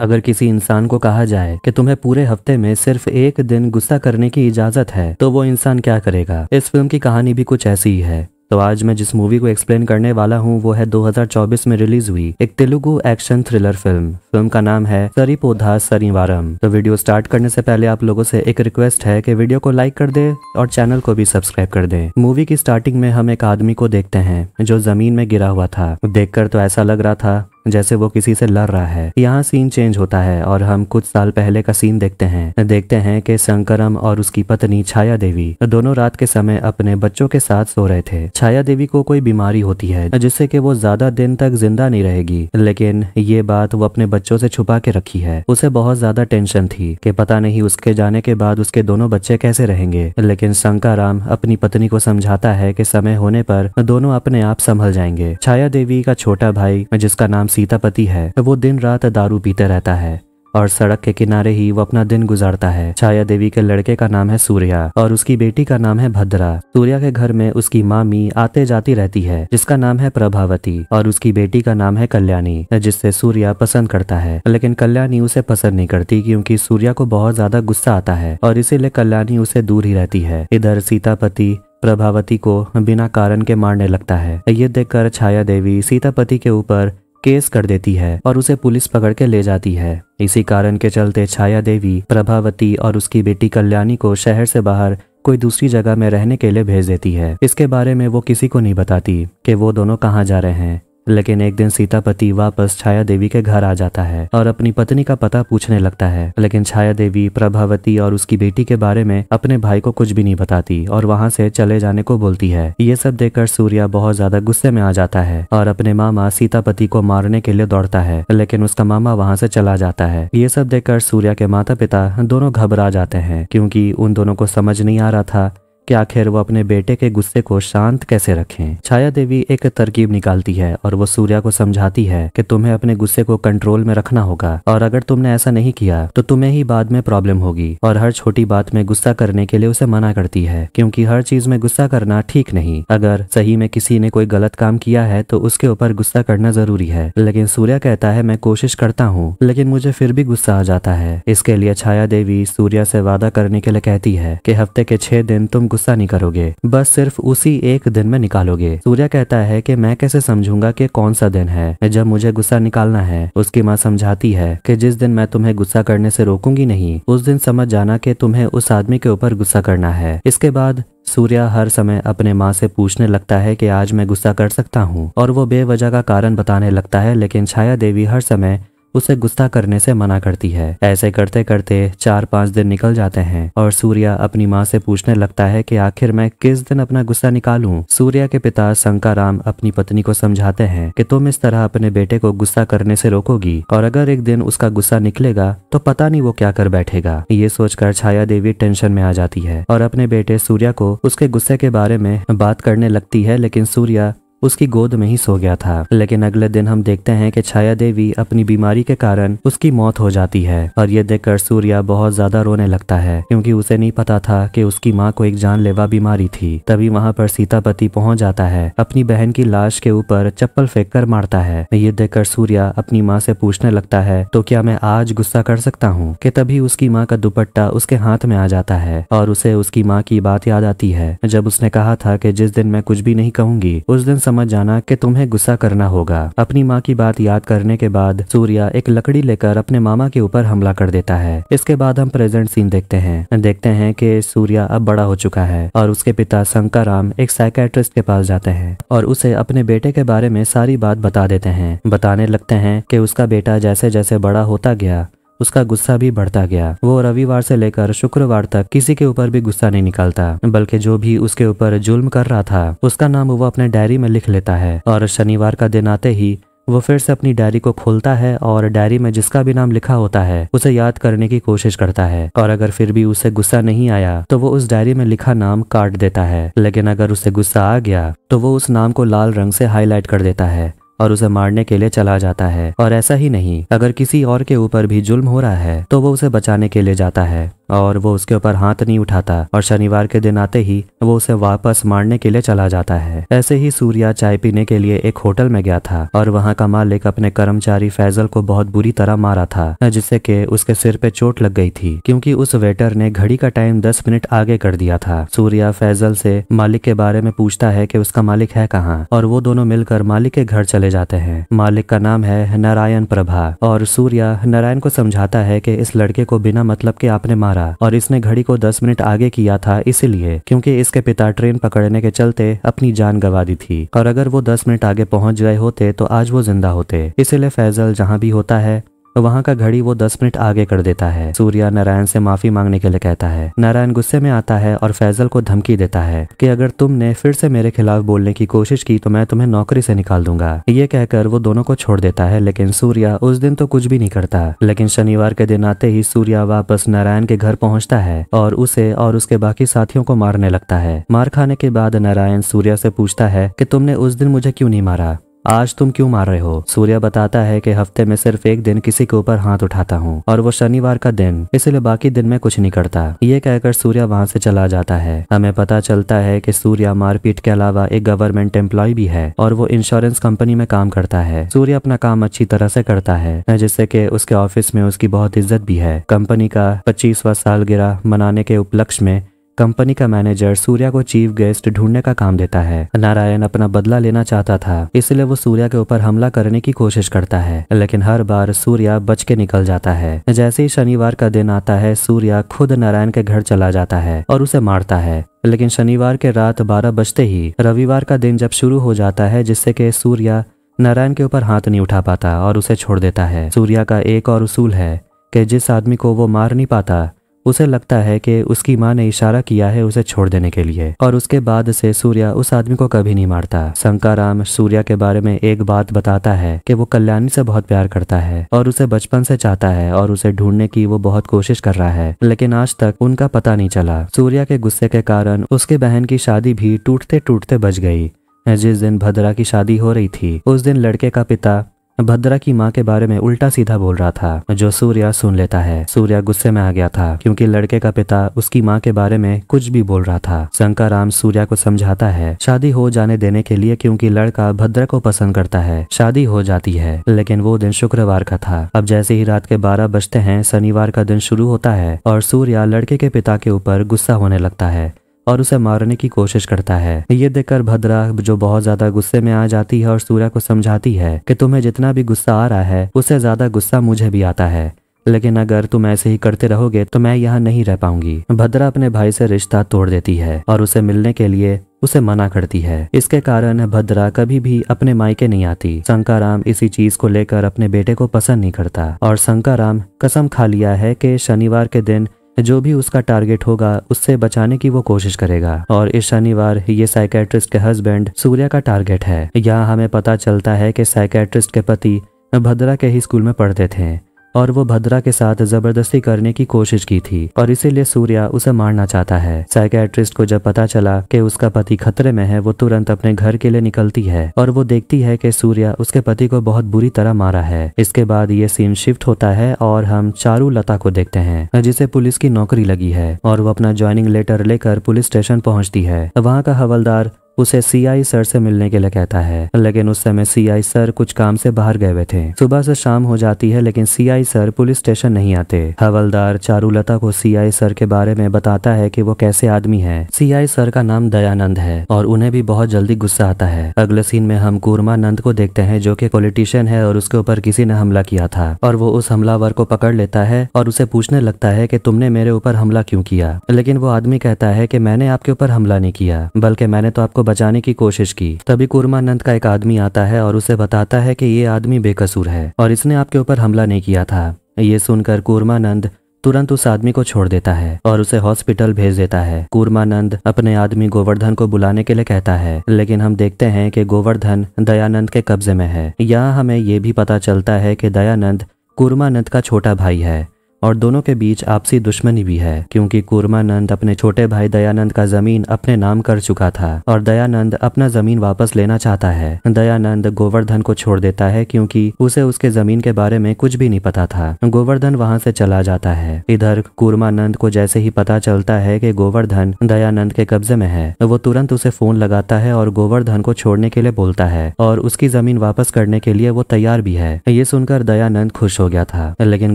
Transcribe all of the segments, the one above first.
अगर किसी इंसान को कहा जाए कि तुम्हें पूरे हफ्ते में सिर्फ एक दिन गुस्सा करने की इजाजत है तो वो इंसान क्या करेगा इस फिल्म की कहानी भी कुछ ऐसी ही है तो आज मैं जिस मूवी को एक्सप्लेन करने वाला हूँ वो है 2024 में रिलीज हुई एक Telugu action thriller film film का नाम है सरी पोधा सरीवारम तो वीडियो स्टार्ट करने से पहले आप लोगों से एक रिक्वेस्ट है कि वीडियो को लाइक कर दे और चैनल को भी सब्सक्राइब कर दे मूवी की स्टार्टिंग में हम एक आदमी को देखते हैं जो जमीन में गिरा हुआ था देख तो ऐसा लग रहा था जैसे वो किसी से लड़ रहा है यहाँ सीन चेंज होता है और हम कुछ साल पहले का सीन देखते हैं देखते हैं कि शंकरम और उसकी पत्नी छाया देवी दोनों रात के समय अपने बच्चों के साथ सो रहे थे छाया देवी को कोई बीमारी होती है जिससे कि वो ज्यादा दिन तक जिंदा नहीं रहेगी लेकिन ये बात वो अपने बच्चों से छुपा के रखी है उसे बहुत ज्यादा टेंशन थी कि पता नहीं उसके जाने के बाद उसके दोनों बच्चे कैसे रहेंगे लेकिन शंकराम अपनी पत्नी को समझाता है कि समय होने पर दोनों अपने आप संभल जाएंगे छाया देवी का छोटा भाई जिसका नाम सीतापति है तो वो दिन रात दारू पीते रहता है और सड़क के किनारे ही वो अपना दिन गुजारता है छाया देवी के लड़के का नाम है सूर्या और उसकी बेटी का नाम है भद्रा सूर्या के घर में उसकी मामी आते जाती रहती है जिसका नाम है प्रभावती और उसकी बेटी का नाम है कल्याणी जिससे सूर्या पसंद करता है लेकिन कल्याणी उसे पसंद नहीं करती क्योंकि सूर्या को बहुत ज्यादा गुस्सा आता है और इसीलिए कल्याणी उसे दूर ही रहती है इधर सीतापति प्रभावती को बिना कारण के मारने लगता है ये देखकर छाया देवी सीतापति के ऊपर केस कर देती है और उसे पुलिस पकड़ के ले जाती है इसी कारण के चलते छाया देवी प्रभावती और उसकी बेटी कल्याणी को शहर से बाहर कोई दूसरी जगह में रहने के लिए भेज देती है इसके बारे में वो किसी को नहीं बताती कि वो दोनों कहाँ जा रहे हैं लेकिन एक दिन सीतापति वापस छाया देवी के घर आ जाता है और अपनी पत्नी का पता पूछने लगता है लेकिन छाया देवी प्रभावती और उसकी बेटी के बारे में अपने भाई को कुछ भी नहीं बताती और वहाँ से चले जाने को बोलती है ये सब देखकर सूर्या बहुत ज्यादा गुस्से में आ जाता है और अपने मामा सीतापति को मारने के लिए दौड़ता है लेकिन उसका मामा वहाँ से चला जाता है ये सब देखकर सूर्या के माता पिता दोनों घबरा जाते हैं क्योंकि उन दोनों को समझ नहीं आ रहा था कि आखिर वो अपने बेटे के गुस्से को शांत कैसे रखें छाया देवी एक तरकीब निकालती है और वो सूर्या को समझाती है कि तुम्हें अपने गुस्से को कंट्रोल में रखना होगा और अगर तुमने ऐसा नहीं किया तो तुम्हें ही बाद में प्रॉब्लम होगी और हर छोटी बात में गुस्सा करने के लिए उसे मना करती है क्योंकि हर चीज में गुस्सा करना ठीक नहीं अगर सही में किसी ने कोई गलत काम किया है तो उसके ऊपर गुस्सा करना जरूरी है लेकिन सूर्या कहता है मैं कोशिश करता हूँ लेकिन मुझे फिर भी गुस्सा आ जाता है इसके लिए छाया देवी सूर्या से वादा करने के लिए कहती है की हफ्ते के छह दिन तुम गुस्सा नहीं करोगे बस सिर्फ उसी एक दिन में निकालोगे सूर्या कहता है कि मैं कैसे समझूंगा कि कौन सा दिन है जब मुझे गुस्सा निकालना है उसकी माँ समझाती है कि जिस दिन मैं तुम्हें गुस्सा करने से रोकूंगी नहीं उस दिन समझ जाना कि तुम्हें उस आदमी के ऊपर गुस्सा करना है इसके बाद सूर्या हर समय अपने माँ से पूछने लगता है कि आज मैं गुस्सा कर सकता हूँ और वो बेवजह का कारण बताने लगता है लेकिन छाया देवी हर समय उसे गुस्सा करने से मना करती है ऐसे करते करते चार पाँच दिन निकल जाते हैं और सूर्या अपनी माँ से पूछने लगता है कि आखिर मैं किस दिन अपना गुस्सा निकालू सूर्या के पिता शंकाराम अपनी पत्नी को समझाते हैं कि तुम इस तरह अपने बेटे को गुस्सा करने से रोकोगी और अगर एक दिन उसका गुस्सा निकलेगा तो पता नहीं वो क्या कर बैठेगा ये सोचकर छाया देवी टेंशन में आ जाती है और अपने बेटे सूर्या को उसके गुस्से के बारे में बात करने लगती है लेकिन सूर्या उसकी गोद में ही सो गया था लेकिन अगले दिन हम देखते हैं कि छाया देवी अपनी बीमारी के कारण उसकी मौत हो जाती है और ये देखकर सूर्या बहुत ज्यादा रोने लगता है क्योंकि उसे नहीं पता था कि उसकी माँ को एक जानलेवा बीमारी थी तभी वहाँ पर सीतापति पहुँच जाता है अपनी बहन की लाश के ऊपर चप्पल फेंक कर मारता है ये देखकर सूर्या अपनी माँ से पूछने लगता है तो क्या मैं आज गुस्सा कर सकता हूँ की तभी उसकी माँ का दुपट्टा उसके हाथ में आ जाता है और उसे उसकी माँ की बात याद आती है जब उसने कहा था की जिस दिन मैं कुछ भी नहीं कहूंगी उस दिन समझ जाना कि तुम्हें गुस्सा करना होगा अपनी माँ की बात याद करने के बाद सूर्या एक लकड़ी लेकर अपने मामा के ऊपर हमला कर देता है इसके बाद हम प्रेजेंट सीन देखते हैं देखते हैं कि सूर्या अब बड़ा हो चुका है और उसके पिता शंकर एक साइकेट्रिस्ट के पास जाते हैं और उसे अपने बेटे के बारे में सारी बात बता देते हैं बताने लगते हैं कि उसका बेटा जैसे जैसे बड़ा होता गया उसका गुस्सा भी बढ़ता गया वो रविवार से लेकर शुक्रवार तक किसी के ऊपर भी गुस्सा नहीं निकालता बल्कि जो भी उसके ऊपर जुल्म कर रहा था उसका नाम वो अपने डायरी में लिख लेता है और शनिवार का दिन आते ही वो फिर से अपनी डायरी को खोलता है और डायरी में जिसका भी नाम लिखा होता है उसे याद करने की कोशिश करता है और अगर फिर भी उसे गुस्सा नहीं आया तो वो उस डायरी में लिखा नाम काट देता है लेकिन अगर उसे गुस्सा आ गया तो वो उस नाम को लाल रंग से हाईलाइट कर देता है और उसे मारने के लिए चला जाता है और ऐसा ही नहीं अगर किसी और के ऊपर भी जुल्म हो रहा है तो वो उसे बचाने के लिए जाता है और वो उसके ऊपर हाथ नहीं उठाता और शनिवार के दिन आते ही वो उसे वापस मारने के लिए चला जाता है ऐसे ही सूर्या चाय पीने के लिए एक होटल में गया था और वहाँ का मालिक अपने कर्मचारी फैजल को बहुत बुरी तरह मारा था जिससे के उसके सिर पे चोट लग गई थी क्योंकि उस वेटर ने घड़ी का टाइम दस मिनट आगे कर दिया था सूर्या फैजल से मालिक के बारे में पूछता है की उसका मालिक है कहाँ और वो दोनों मिलकर मालिक के घर चले जाते हैं मालिक का नाम है नारायण प्रभा और सूर्या नारायण को समझाता है की इस लड़के को बिना मतलब के आपने मार मारा और इसने घड़ी को दस मिनट आगे किया था इसीलिए क्योंकि इसके पिता ट्रेन पकड़ने के चलते अपनी जान गवा दी थी और अगर वो दस मिनट आगे पहुंच गए होते तो आज वो जिंदा होते इसीलिए फैजल जहाँ भी होता है तो वहाँ का घड़ी वो दस मिनट आगे कर देता है सूर्या नारायण से माफी मांगने के लिए कहता है नारायण गुस्से में आता है और फैजल को धमकी देता है कि अगर तुमने फिर से मेरे खिलाफ बोलने की कोशिश की तो मैं तुम्हें नौकरी से निकाल दूंगा ये कहकर वो दोनों को छोड़ देता है लेकिन सूर्या उस दिन तो कुछ भी नहीं करता लेकिन शनिवार के दिन आते ही सूर्या वापस नारायण के घर पहुंचता है और उसे और उसके बाकी साथियों को मारने लगता है मार खाने के बाद नारायण सूर्या से पूछता है कि तुमने उस दिन मुझे क्यों नहीं मारा आज तुम क्यों मार रहे हो सूर्या बताता है कि हफ्ते में सिर्फ एक दिन किसी के ऊपर हाथ उठाता हूँ और वो शनिवार का दिन इसलिए बाकी दिन में कुछ नहीं करता ये कहकर सूर्य वहाँ से चला जाता है हमें पता चलता है कि सूर्या मारपीट के अलावा एक गवर्नमेंट एम्प्लॉय भी है और वो इंश्योरेंस कंपनी में काम करता है सूर्य अपना काम अच्छी तरह से करता है जिससे की उसके ऑफिस में उसकी बहुत इज्जत भी है कंपनी का पच्चीसवा साल मनाने के उपलक्ष्य में कंपनी का मैनेजर सूर्या को चीफ गेस्ट ढूंढने का काम देता है नारायण अपना बदला लेना चाहता था इसलिए वो सूर्या के ऊपर हमला करने की कोशिश करता है लेकिन हर बार सूर्या बच के निकल जाता है जैसे ही शनिवार का दिन आता है सूर्या खुद नारायण के घर चला जाता है और उसे मारता है लेकिन शनिवार के रात बारह बजते ही रविवार का दिन जब शुरू हो जाता है जिससे कि सूर्या नारायण के ऊपर हाथ नहीं उठा पाता और उसे छोड़ देता है सूर्या का एक और उसूल है कि जिस आदमी को वो मार नहीं पाता उसे लगता है कि उसकी माँ ने इशारा किया है उसे छोड़ देने के लिए और उसके बाद से सूर्या उस आदमी को कभी नहीं मारता शंकाराम सूर्या के बारे में एक बात बताता है कि वो कल्याणी से बहुत प्यार करता है और उसे बचपन से चाहता है और उसे ढूंढने की वो बहुत कोशिश कर रहा है लेकिन आज तक उनका पता नहीं चला सूर्या के गुस्से के कारण उसके बहन की शादी भी टूटते टूटते बच गई जिस दिन भद्रा की शादी हो रही थी उस दिन लड़के का पिता भद्रा की माँ के बारे में उल्टा सीधा बोल रहा था जो सूर्या सुन लेता है सूर्या गुस्से में आ गया था क्योंकि लड़के का पिता उसकी माँ के बारे में कुछ भी बोल रहा था शंकराम सूर्या को समझाता है शादी हो जाने देने के लिए क्योंकि लड़का भद्रा को पसंद करता है शादी हो जाती है लेकिन वो दिन शुक्रवार का था अब जैसे ही रात के बारह बजते हैं शनिवार का दिन शुरू होता है और सूर्या लड़के के पिता के ऊपर गुस्सा होने लगता है और उसे मारने की कोशिश करता है ये देखकर भद्रा जो बहुत ज्यादा गुस्से में आ जाती है और सूर्य को समझाती है कि तुम्हें जितना भी गुस्सा आ रहा है उससे ज्यादा गुस्सा मुझे भी आता है लेकिन अगर तुम ऐसे ही करते रहोगे तो मैं यहाँ नहीं रह पाऊंगी भद्रा अपने भाई से रिश्ता तोड़ देती है और उसे मिलने के लिए उसे मना करती है इसके कारण भद्रा कभी भी अपने मायके नहीं आती शंकाराम इसी चीज को लेकर अपने बेटे को पसंद नहीं करता और शंकाराम कसम खा लिया है कि शनिवार के दिन जो भी उसका टारगेट होगा उससे बचाने की वो कोशिश करेगा और इस शनिवार ये साइकेट्रिस्ट के हस्बैंड सूर्या का टारगेट है यहाँ हमें पता चलता है कि साइकेट्रिस्ट के पति भद्रा के ही स्कूल में पढ़ते थे और वो भद्रा के साथ जबरदस्ती करने की कोशिश की थी और इसीलिए सूर्या उसे मारना चाहता है साइकेट्रिस्ट को जब पता चला कि उसका पति खतरे में है वो तुरंत अपने घर के लिए निकलती है और वो देखती है कि सूर्या उसके पति को बहुत बुरी तरह मारा है इसके बाद ये सीन शिफ्ट होता है और हम चारू लता को देखते हैं जिसे पुलिस की नौकरी लगी है और वो अपना ज्वाइनिंग लेटर लेकर पुलिस स्टेशन पहुंचती है वहाँ का हवलदार उसे सीआई सर से मिलने के लिए कहता है लेकिन उस समय सीआई सर कुछ काम से बाहर गए हुए थे सुबह से शाम हो जाती है लेकिन सीआई सर पुलिस स्टेशन नहीं आते हवलदार चारूलता को सीआई सर के बारे में बताता है कि वो कैसे आदमी है सीआई सर का नाम दयानंद है और उन्हें भी बहुत जल्दी गुस्सा आता है अगले सीन में हम नंद को देखते हैं जो की पॉलिटिशियन है और उसके ऊपर किसी ने हमला किया था और वो उस हमलावर को पकड़ लेता है और उसे पूछने लगता है की तुमने मेरे ऊपर हमला क्यूँ किया लेकिन वो आदमी कहता है की मैंने आपके ऊपर हमला नहीं किया बल्कि मैंने तो आपको बचाने की कोशिश की तभी कुरमानंद का एक आदमी आता है और उसे बताता है कि ये आदमी बेकसूर है और इसने आपके ऊपर हमला नहीं किया था ये सुनकर कुरमानंद तुरंत उस आदमी को छोड़ देता है और उसे हॉस्पिटल भेज देता है कुरमानंद अपने आदमी गोवर्धन को बुलाने के लिए कहता है लेकिन हम देखते हैं कि गोवर्धन दयानंद के कब्जे में है यहाँ हमें ये भी पता चलता है कि दयानंद कुरमानंद का छोटा भाई है और दोनों के बीच आपसी दुश्मनी भी है क्योंकि कूर्मानंद अपने छोटे भाई दयानंद का जमीन अपने नाम कर चुका था और दयानंद अपना जमीन वापस लेना चाहता है दयानंद गोवर्धन को छोड़ देता है क्योंकि उसे उसके जमीन के बारे में कुछ भी नहीं पता था गोवर्धन वहां से चला जाता है इधर कूर्मानंद को जैसे ही पता चलता है कि गोवर्धन दयानंद के कब्जे में है वो तुरंत उसे फोन लगाता है और गोवर्धन को छोड़ने के लिए बोलता है और उसकी जमीन वापस करने के लिए वो तैयार भी है ये सुनकर दयानंद खुश हो गया था लेकिन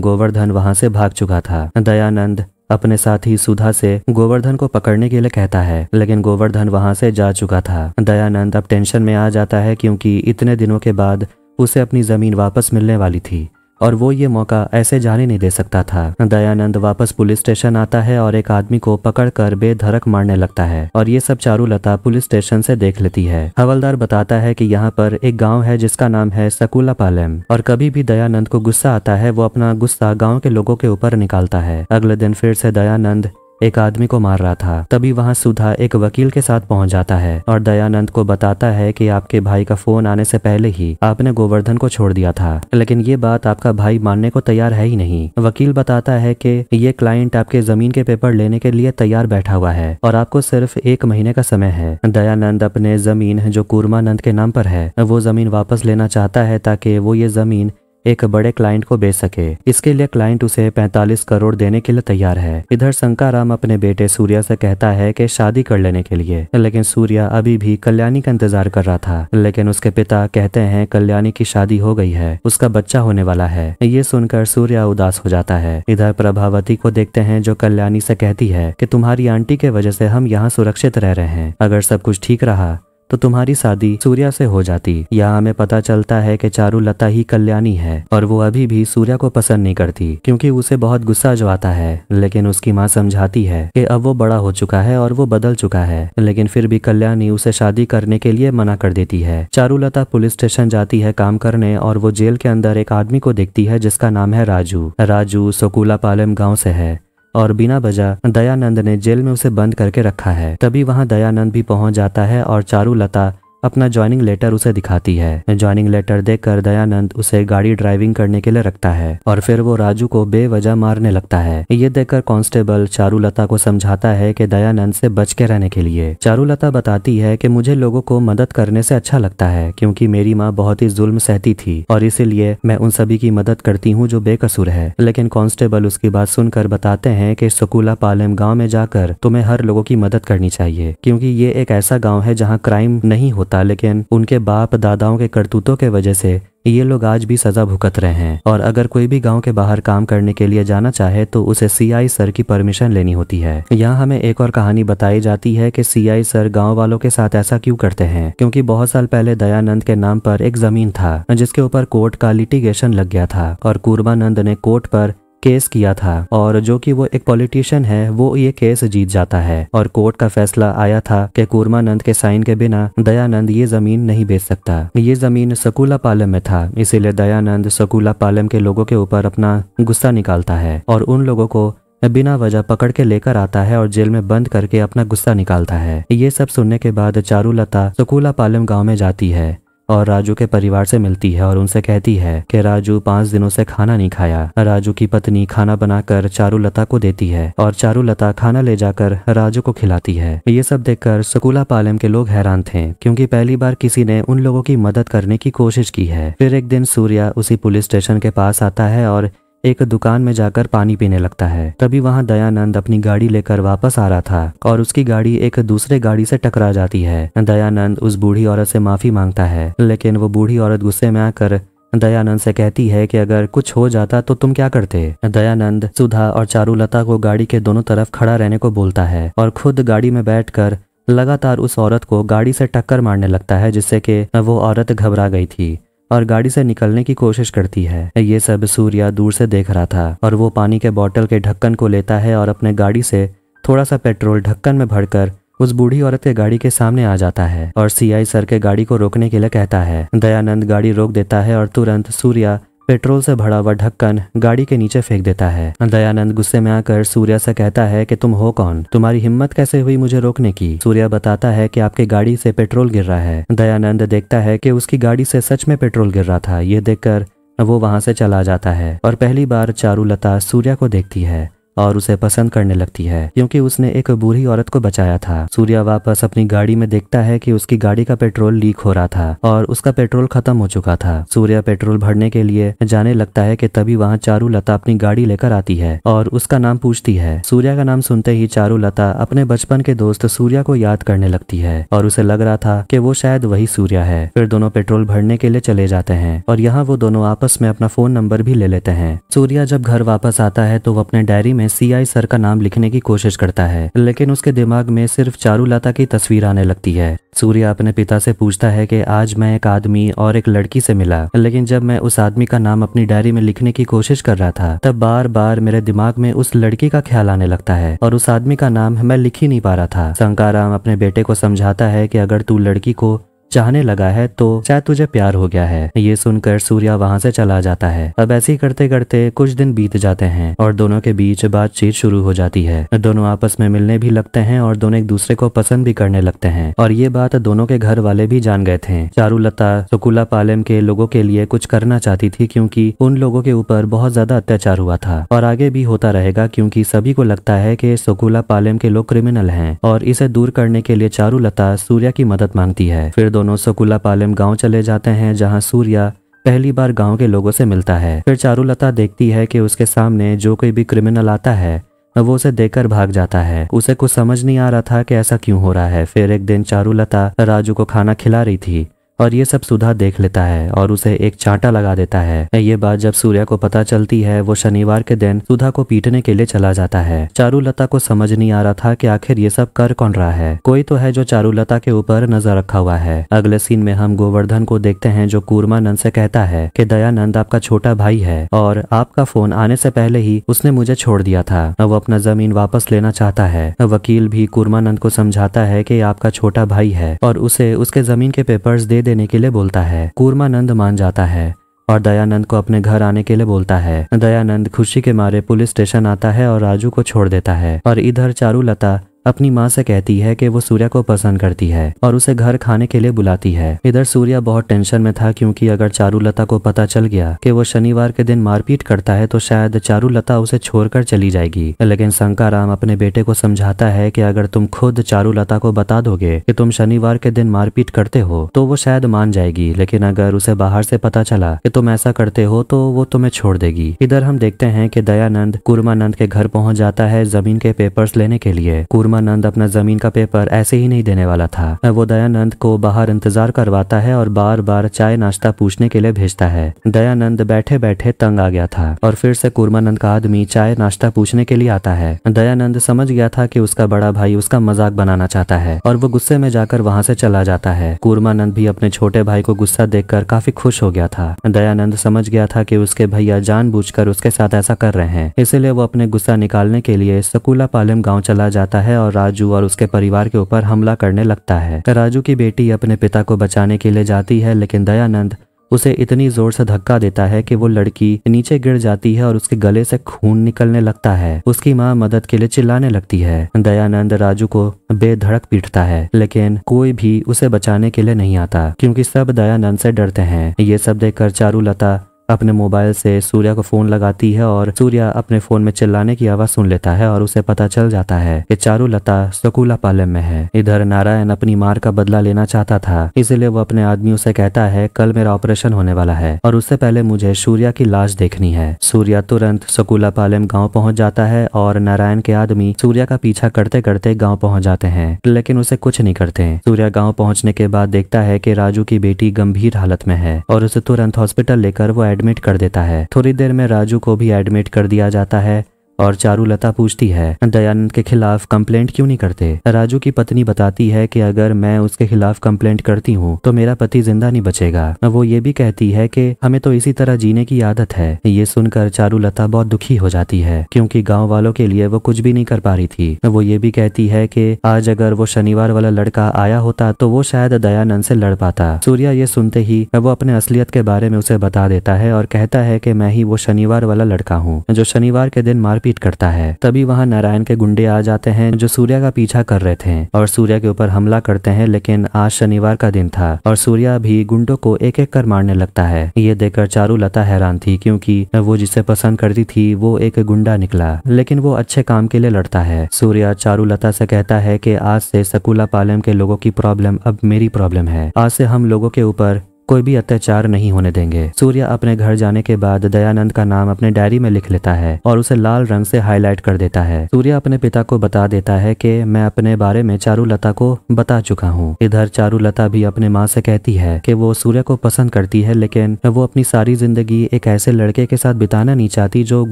गोवर्धन वहां से भाग भाग चुका था दयानंद अपने साथी सुधा से गोवर्धन को पकड़ने के लिए कहता है लेकिन गोवर्धन वहां से जा चुका था दयानंद अब टेंशन में आ जाता है क्योंकि इतने दिनों के बाद उसे अपनी जमीन वापस मिलने वाली थी और वो ये मौका ऐसे जाने नहीं दे सकता था दयानंद वापस पुलिस स्टेशन आता है और एक आदमी को पकड़कर बेधड़क मारने लगता है और ये सब चारूलता पुलिस स्टेशन से देख लेती है हवलदार बताता है कि यहाँ पर एक गाँव है जिसका नाम है सकुला पालम और कभी भी दयानंद को गुस्सा आता है वो अपना गुस्सा गाँव के लोगों के ऊपर निकालता है अगले दिन फिर से दयानंद एक आदमी को मार रहा था तभी वहाँ सुधा एक वकील के साथ पहुँच जाता है और दयानंद को बताता है की आपके भाई का फोन आने से पहले ही आपने गोवर्धन को छोड़ दिया था लेकिन ये बात आपका भाई मानने को तैयार है ही नहीं वकील बताता है कि ये क्लाइंट आपके जमीन के पेपर लेने के लिए तैयार बैठा हुआ है और आपको सिर्फ एक महीने का समय है दयानंद अपने जमीन जो कुरमानंद के नाम पर है वो जमीन वापस लेना चाहता है ताकि वो ये जमीन एक बड़े क्लाइंट को बेच सके इसके लिए क्लाइंट उसे 45 करोड़ देने के लिए तैयार है इधर शंकाराम अपने बेटे सूर्या से कहता है कि शादी कर लेने के लिए लेकिन सूर्या अभी भी कल्याणी का इंतजार कर रहा था लेकिन उसके पिता कहते हैं कल्याणी की शादी हो गई है उसका बच्चा होने वाला है ये सुनकर सूर्या उदास हो जाता है इधर प्रभावती को देखते हैं जो कल्याणी से कहती है कि तुम्हारी आंटी के वजह से हम यहाँ सुरक्षित रह रहे हैं अगर सब कुछ ठीक रहा तो तुम्हारी शादी सूर्या से हो जाती यहाँ हमें पता चलता है कि चारूलता ही कल्याणी है और वो अभी भी सूर्या को पसंद नहीं करती क्योंकि उसे बहुत गुस्सा जो आता है लेकिन उसकी माँ समझाती है कि अब वो बड़ा हो चुका है और वो बदल चुका है लेकिन फिर भी कल्याणी उसे शादी करने के लिए मना कर देती है चारूलता पुलिस स्टेशन जाती है काम करने और वो जेल के अंदर एक आदमी को देखती है जिसका नाम है राजू राजू सोकूला पालम गाँव से है और बिना बजा दयानंद ने जेल में उसे बंद करके रखा है तभी वहाँ दयानंद भी पहुंच जाता है और चारू लता अपना ज्वाइनिंग लेटर उसे दिखाती है ज्वाइनिंग लेटर देखकर दयानंद उसे गाड़ी ड्राइविंग करने के लिए रखता है और फिर वो राजू को बेवजह मारने लगता है ये देखकर कांस्टेबल चारूलता को समझाता है कि दयानंद से बच के रहने के लिए चारूलता बताती है कि मुझे लोगों को मदद करने से अच्छा लगता है क्योंकि मेरी माँ बहुत ही जुल्म सहती थी और इसीलिए मैं उन सभी की मदद करती हूँ जो बेकसूर है लेकिन कांस्टेबल उसकी बात सुनकर बताते हैं की सुकूला पालम गाँव में जाकर तुम्हें हर लोगों की मदद करनी चाहिए क्योंकि ये एक ऐसा गाँव है जहाँ क्राइम नहीं होता सकता लेकिन उनके बाप दादाओं के करतूतों के वजह से ये लोग आज भी सजा भुगत रहे हैं और अगर कोई भी गांव के बाहर काम करने के लिए जाना चाहे तो उसे सीआई सर की परमिशन लेनी होती है यहाँ हमें एक और कहानी बताई जाती है कि सीआई सर गांव वालों के साथ ऐसा क्यों करते हैं क्योंकि बहुत साल पहले दयानंद के नाम पर एक जमीन था जिसके ऊपर कोर्ट का लिटिगेशन लग गया था और कूर्मानंद ने कोर्ट पर केस किया था और जो कि वो एक पॉलिटिशियन है वो ये केस जीत जाता है और कोर्ट का फैसला आया था कि कूर्मानंद के साइन के बिना दयानंद ये जमीन नहीं बेच सकता ये जमीन सकूला पालम में था इसीलिए दयानंद सकूला पालम के लोगों के ऊपर अपना गुस्सा निकालता है और उन लोगों को बिना वजह पकड़ के लेकर आता है और जेल में बंद करके अपना गुस्सा निकालता है ये सब सुनने के बाद चारूलता सकूला पालम गांव में जाती है और राजू के परिवार से मिलती है और उनसे कहती है कि राजू पांच दिनों से खाना नहीं खाया राजू की पत्नी खाना बनाकर चारू लता को देती है और चारूलता खाना ले जाकर राजू को खिलाती है ये सब देखकर सकुला पालम के लोग हैरान थे क्योंकि पहली बार किसी ने उन लोगों की मदद करने की कोशिश की है फिर एक दिन सूर्या उसी पुलिस स्टेशन के पास आता है और एक दुकान में जाकर पानी पीने लगता है तभी वहाँ दयानंद अपनी गाड़ी लेकर वापस आ रहा था और उसकी गाड़ी एक दूसरे गाड़ी से टकरा जाती है दयानंद उस बूढ़ी औरत से माफी मांगता है लेकिन वो बूढ़ी औरत गुस्से में आकर दयानंद से कहती है कि अगर कुछ हो जाता तो तुम क्या करते दयानंद सुधा और चारुलता को गाड़ी के दोनों तरफ खड़ा रहने को बोलता है और खुद गाड़ी में बैठकर लगातार उस औरत को गाड़ी से टक्कर मारने लगता है जिससे कि वो औरत घबरा गई थी और गाड़ी से निकलने की कोशिश करती है ये सब सूर्या दूर से देख रहा था और वो पानी के बॉटल के ढक्कन को लेता है और अपने गाड़ी से थोड़ा सा पेट्रोल ढक्कन में भरकर उस बूढ़ी औरत के गाड़ी के सामने आ जाता है और सीआई सर के गाड़ी को रोकने के लिए कहता है दयानंद गाड़ी रोक देता है और तुरंत सूर्या पेट्रोल से भरा हुआ ढक्कन गाड़ी के नीचे फेंक देता है दयानंद गुस्से में आकर सूर्या से कहता है कि तुम हो कौन तुम्हारी हिम्मत कैसे हुई मुझे रोकने की सूर्या बताता है कि आपकी गाड़ी से पेट्रोल गिर रहा है दयानंद देखता है कि उसकी गाड़ी से सच में पेट्रोल गिर रहा था ये देखकर वो वहां से चला जाता है और पहली बार चारू लता सूर्या को देखती है और उसे पसंद करने लगती है क्योंकि उसने एक बूढ़ी औरत को बचाया था सूर्या वापस अपनी गाड़ी में देखता है कि उसकी गाड़ी का पेट्रोल लीक हो रहा था और उसका पेट्रोल खत्म हो चुका था सूर्या पेट्रोल भरने के लिए जाने लगता है कि तभी वहाँ चारू लता अपनी गाड़ी लेकर आती है और उसका नाम पूछती है सूर्या का नाम सुनते ही चारू लता अपने बचपन के दोस्त सूर्या को याद करने लगती है और उसे लग रहा था की वो शायद वही सूर्या है फिर दोनों पेट्रोल भरने के लिए चले जाते हैं और यहाँ वो दोनों आपस में अपना फोन नंबर भी ले लेते हैं सूर्या जब घर वापस आता है तो वो अपने डायरी में में सीआई सर का नाम लिखने की कोशिश करता है लेकिन उसके दिमाग में सिर्फ चारूलता की तस्वीर आने लगती है सूर्य अपने पिता से पूछता है कि आज मैं एक आदमी और एक लड़की से मिला लेकिन जब मैं उस आदमी का नाम अपनी डायरी में लिखने की कोशिश कर रहा था तब बार बार मेरे दिमाग में उस लड़की का ख्याल आने लगता है और उस आदमी का नाम मैं लिख ही नहीं पा रहा था शंकाराम अपने बेटे को समझाता है की अगर तू लड़की को चाहने लगा है तो शायद तुझे प्यार हो गया है ये सुनकर सूर्या वहाँ से चला जाता है अब ऐसे करते करते कुछ दिन बीत जाते हैं और दोनों के बीच बातचीत शुरू हो जाती है दोनों आपस में मिलने भी लगते हैं और दोनों एक दूसरे को पसंद भी करने लगते हैं और ये बात दोनों के घर वाले भी जान गए थे चारूलता सुकुला पालेम के लोगों के लिए कुछ करना चाहती थी क्योंकि उन लोगों के ऊपर बहुत ज्यादा अत्याचार हुआ था और आगे भी होता रहेगा क्योंकि सभी को लगता है कि सुकुला पालेम के लोग क्रिमिनल हैं और इसे दूर करने के लिए चारूलता सूर्या की मदद मांगती है फिर दोनों दोनों सकुला पालेम गाँव चले जाते हैं जहाँ सूर्या पहली बार गांव के लोगों से मिलता है फिर चारुलता देखती है कि उसके सामने जो कोई भी क्रिमिनल आता है वो उसे देखकर भाग जाता है उसे कुछ समझ नहीं आ रहा था कि ऐसा क्यों हो रहा है फिर एक दिन चारुलता राजू को खाना खिला रही थी और ये सब सुधा देख लेता है और उसे एक चांटा लगा देता है ये बात जब सूर्या को पता चलती है वो शनिवार के दिन सुधा को पीटने के लिए चला जाता है चारूलता को समझ नहीं आ रहा था कि आखिर ये सब कर कौन रहा है कोई तो है जो चारूलता के ऊपर नजर रखा हुआ है अगले सीन में हम गोवर्धन को देखते हैं जो नंद से कहता है कि दयानंद आपका छोटा भाई है और आपका फोन आने से पहले ही उसने मुझे छोड़ दिया था वो अपना जमीन वापस लेना चाहता है वकील भी कूरमानंद को समझाता है की आपका छोटा भाई है और उसे उसके जमीन के पेपर दे दे देने के लिए बोलता है कूर्मानंद मान जाता है और दयानंद को अपने घर आने के लिए बोलता है दयानंद खुशी के मारे पुलिस स्टेशन आता है और राजू को छोड़ देता है और इधर चारूलता अपनी माँ से कहती है कि वो सूर्या को पसंद करती है और उसे घर खाने के लिए बुलाती है इधर सूर्या बहुत टेंशन में था क्योंकि अगर चारूलता को पता चल गया कि वो शनिवार के दिन मारपीट करता है तो शायद चारूलता उसे छोड़कर चली जाएगी लेकिन शंकाराम अपने बेटे को समझाता है कि अगर तुम खुद चारूलता को बता दोगे कि तुम शनिवार के दिन मारपीट करते हो तो वो शायद मान जाएगी लेकिन अगर उसे बाहर से पता चला कि तुम ऐसा करते हो तो वो तुम्हें छोड़ देगी इधर हम देखते हैं कि दयानंद कुरमानंद के घर पहुंच जाता है जमीन के पेपर्स लेने के लिए कुर्मा दयामानंद अपना जमीन का पेपर ऐसे ही नहीं देने वाला था वो दयानंद को बाहर इंतजार करवाता है और बार बार चाय नाश्ता पूछने के लिए भेजता है दयानंद बैठे बैठे तंग आ गया था और फिर से कुरमानंद का आदमी चाय नाश्ता पूछने के लिए आता है दयानंद समझ गया था की उसका बड़ा भाई उसका मजाक बनाना चाहता है और वो गुस्से में जाकर वहाँ से चला जाता है कुरमानंद भी अपने छोटे भाई को गुस्सा देख काफी खुश हो गया था दयानंद समझ गया था की उसके भैया जान उसके साथ ऐसा कर रहे हैं इसीलिए वो अपने गुस्सा निकालने के लिए सकूला पालेम गाँव चला जाता है और राजू और उसके परिवार के ऊपर हमला करने लगता है राजू की बेटी अपने पिता को बचाने के लिए जाती है लेकिन दयानंद उसे इतनी जोर से धक्का देता है कि वो लड़की नीचे गिर जाती है और उसके गले से खून निकलने लगता है उसकी माँ मदद के लिए चिल्लाने लगती है दयानंद राजू को बेधड़क पीटता है लेकिन कोई भी उसे बचाने के लिए नहीं आता क्योंकि सब दयानंद से डरते हैं ये सब देखकर लता अपने मोबाइल से सूर्या को फोन लगाती है और सूर्या अपने फोन में चिल्लाने की आवाज सुन लेता है और उसे पता चल जाता है कि लता सकूला पालम में है इधर नारायण अपनी मार का बदला लेना चाहता था इसलिए वो अपने आदमियों से कहता है कल मेरा ऑपरेशन होने वाला है और उससे पहले मुझे सूर्या की लाश देखनी है सूर्या तुरंत सकूला पालम गाँव पहुँच जाता है और नारायण के आदमी सूर्या का पीछा करते करते गाँव पहुँच जाते हैं लेकिन उसे कुछ नहीं करते सूर्या गाँव पहुँचने के बाद देखता है की राजू की बेटी गंभीर हालत में है और उसे तुरंत हॉस्पिटल लेकर वो एडमिट कर देता है थोड़ी देर में राजू को भी एडमिट कर दिया जाता है और चारूलता पूछती है दयानंद के खिलाफ कंप्लेंट क्यों नहीं करते राजू की पत्नी बताती है कि अगर मैं उसके खिलाफ कंप्लेंट करती हूँ तो मेरा पति जिंदा नहीं बचेगा वो ये भी कहती है कि हमें तो इसी तरह जीने की आदत है ये सुनकर चारूलता बहुत दुखी हो जाती है क्योंकि गाँव वालों के लिए वो कुछ भी नहीं कर पा रही थी वो ये भी कहती है की आज अगर वो शनिवार वाला लड़का आया होता तो वो शायद दयानंद से लड़ पाता सूर्या ये सुनते ही वो अपने असलियत के बारे में उसे बता देता है और कहता है की मैं ही वो शनिवार वाला लड़का हूँ जो शनिवार के दिन मारपीट मारपीट करता है तभी वहाँ नारायण के गुंडे आ जाते हैं जो सूर्य का पीछा कर रहे थे और सूर्य के ऊपर हमला करते हैं लेकिन आज शनिवार का दिन था और सूर्य भी गुंडों को एक एक कर मारने लगता है ये देखकर चारू लता हैरान थी क्योंकि वो जिसे पसंद करती थी वो एक गुंडा निकला लेकिन वो अच्छे काम के लिए लड़ता है सूर्या चारू लता से कहता है कि आज से सकुला पालम के लोगों की प्रॉब्लम अब मेरी प्रॉब्लम है आज से हम लोगों के ऊपर कोई भी अत्याचार नहीं होने देंगे सूर्या अपने घर जाने के बाद दयानंद का नाम अपने डायरी में लिख लेता है और उसे लाल रंग से हाईलाइट कर देता है सूर्या अपने पिता को बता देता है कि मैं अपने बारे में चारूलता को बता चुका हूँ इधर चारूलता भी अपने माँ से कहती है कि वो सूर्या को पसंद करती है लेकिन वो अपनी सारी जिंदगी एक ऐसे लड़के के साथ बिताना नहीं चाहती जो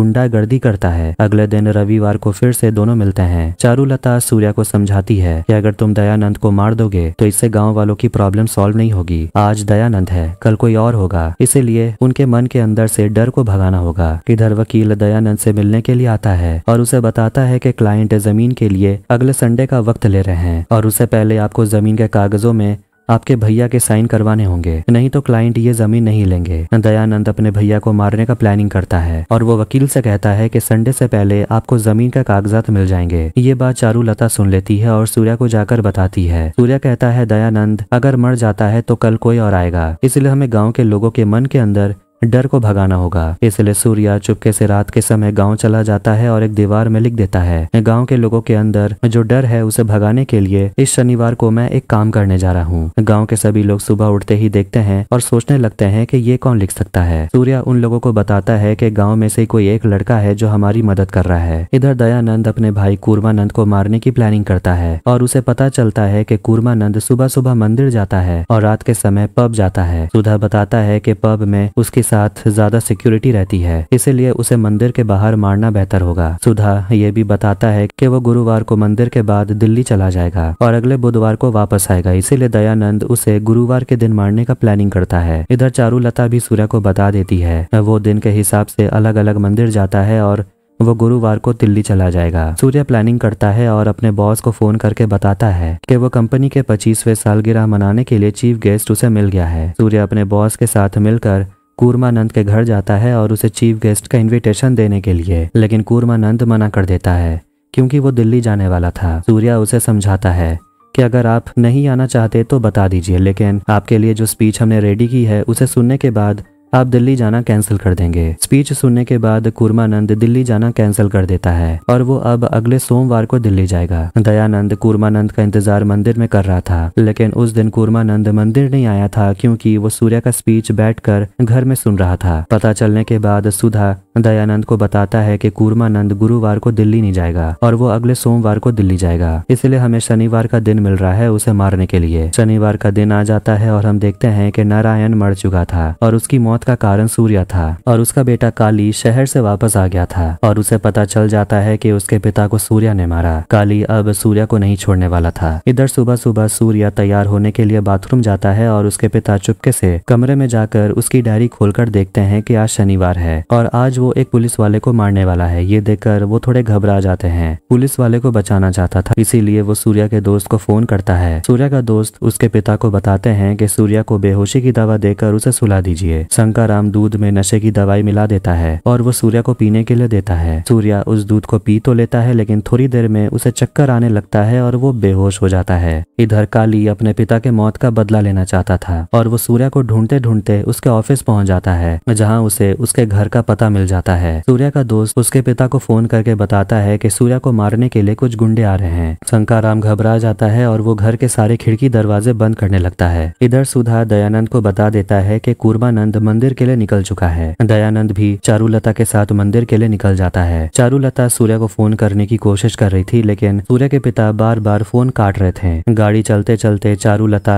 गुंडागर्दी करता है अगले दिन रविवार को फिर से दोनों मिलते हैं चारूलता सूर्या को समझाती है कि अगर तुम दयानंद को मार दोगे तो इससे गाँव वालों की प्रॉब्लम सॉल्व नहीं होगी आज दयानंद बंद है कल कोई और होगा इसीलिए उनके मन के अंदर से डर को भगाना होगा इधर वकील दयानंद से मिलने के लिए आता है और उसे बताता है कि क्लाइंट जमीन के लिए अगले संडे का वक्त ले रहे हैं और उससे पहले आपको जमीन के कागजों में आपके भैया के साइन करवाने होंगे नहीं तो क्लाइंट ये जमीन नहीं लेंगे दयानंद अपने भैया को मारने का प्लानिंग करता है और वो वकील से कहता है कि संडे से पहले आपको जमीन का कागजात मिल जाएंगे ये बात चारू लता सुन लेती है और सूर्या को जाकर बताती है सूर्या कहता है दयानंद अगर मर जाता है तो कल कोई और आएगा इसलिए हमें गाँव के लोगों के मन के अंदर डर को भगाना होगा इसलिए सूर्या चुपके से रात के समय गांव चला जाता है और एक दीवार में लिख देता है गांव के लोगों के अंदर जो डर है उसे भगाने के लिए इस शनिवार को मैं एक काम करने जा रहा हूँ गाँव के सभी लोग सुबह उठते ही देखते हैं और सोचने लगते हैं की ये कौन लिख सकता है सूर्या उन लोगों को बताता है की गाँव में से कोई एक लड़का है जो हमारी मदद कर रहा है इधर दयानंद अपने भाई कूर्मानंद को मारने की प्लानिंग करता है और उसे पता चलता है की कूर्मानंद सुबह सुबह मंदिर जाता है और रात के समय पब जाता है सुधा बताता है की पब में उसकी साथ ज्यादा सिक्योरिटी रहती है इसीलिए उसे मंदिर के बाहर मारना बेहतर होगा सुधा ये भी बताता है कि वो गुरुवार को मंदिर के बाद दिल्ली चला जाएगा और अगले बुधवार को वापस आएगा इसीलिए दयानंद उसे गुरुवार के दिन मारने का प्लानिंग करता है इधर लता भी सूर्य को बता देती है वो दिन के हिसाब से अलग अलग मंदिर जाता है और वो गुरुवार को दिल्ली चला जाएगा सूर्य प्लानिंग करता है और अपने बॉस को फोन करके बताता है कि वो कंपनी के 25वें सालगिरह मनाने के लिए चीफ गेस्ट उसे मिल गया है सूर्य अपने बॉस के साथ मिलकर कूर्मानंद के घर जाता है और उसे चीफ गेस्ट का इन्विटेशन देने के लिए लेकिन कूर्मानंद मना कर देता है क्योंकि वो दिल्ली जाने वाला था सूर्या उसे समझाता है कि अगर आप नहीं आना चाहते तो बता दीजिए लेकिन आपके लिए जो स्पीच हमने रेडी की है उसे सुनने के बाद आप दिल्ली जाना कैंसिल कर देंगे स्पीच सुनने के बाद कुरमानंद दिल्ली जाना कैंसिल कर देता है और वो अब अगले सोमवार को दिल्ली जाएगा दयानंद कुरमानंद का इंतजार मंदिर में कर रहा था लेकिन उस दिन कुरमानंद मंदिर नहीं आया था क्योंकि वो सूर्य का स्पीच बैठकर घर में सुन रहा था पता चलने के बाद सुधा दयानंद को बताता है कि कुरमानंद गुरुवार को दिल्ली नहीं जाएगा और वो अगले सोमवार को दिल्ली जाएगा इसलिए हमें शनिवार का दिन मिल रहा है उसे मारने के लिए शनिवार का दिन आ जाता है और हम देखते हैं कि नारायण मर चुका था और उसकी मौत मौत का कारण सूर्या था और उसका बेटा काली शहर से वापस आ गया था और उसे पता चल जाता है कि उसके पिता को सूर्या ने मारा काली अब सूर्या को नहीं छोड़ने वाला था इधर सुबह सुबह सूर्य तैयार होने के लिए बाथरूम जाता है और उसके पिता चुपके से कमरे में जाकर उसकी डायरी खोलकर देखते हैं कि आज शनिवार है और आज वो एक पुलिस वाले को मारने वाला है ये देखकर वो थोड़े घबरा जाते हैं पुलिस वाले को बचाना चाहता था इसीलिए वो सूर्या के दोस्त को फोन करता है सूर्या का दोस्त उसके पिता को बताते हैं कि सूर्या को बेहोशी की दवा देकर उसे सुला दीजिए शंकाराम दूध में नशे की दवाई मिला देता है और वो सूर्या को पीने के लिए देता है सूर्या उस दूध को पी तो लेता है लेकिन थोड़ी देर में उसे चक्कर आने लगता है और वो बेहोश हो जाता है इधर काली अपने पिता के मौत का बदला लेना चाहता था और वो सूर्या को ढूंढते ढूंढते उसके ऑफिस पहुंच जाता है जहाँ उसे उसके घर का पता मिल जाता है सूर्या का दोस्त उसके पिता को फोन करके बताता है कि सूर्या को मारने के लिए कुछ गुंडे आ रहे हैं शंकाराम घबरा जाता है और वो घर के सारे खिड़की दरवाजे बंद करने लगता है इधर सुधा दयानंद को बता देता है की कूर्मानंद मंदिर मंदिर के लिए निकल चुका है दयानंद भी चारूलता के साथ मंदिर के लिए निकल जाता है चारूलता सूर्य को फोन करने की कोशिश कर रही थी लेकिन सूर्य के पिता बार बार फोन काट रहे थे गाड़ी चलते चलते चारूलता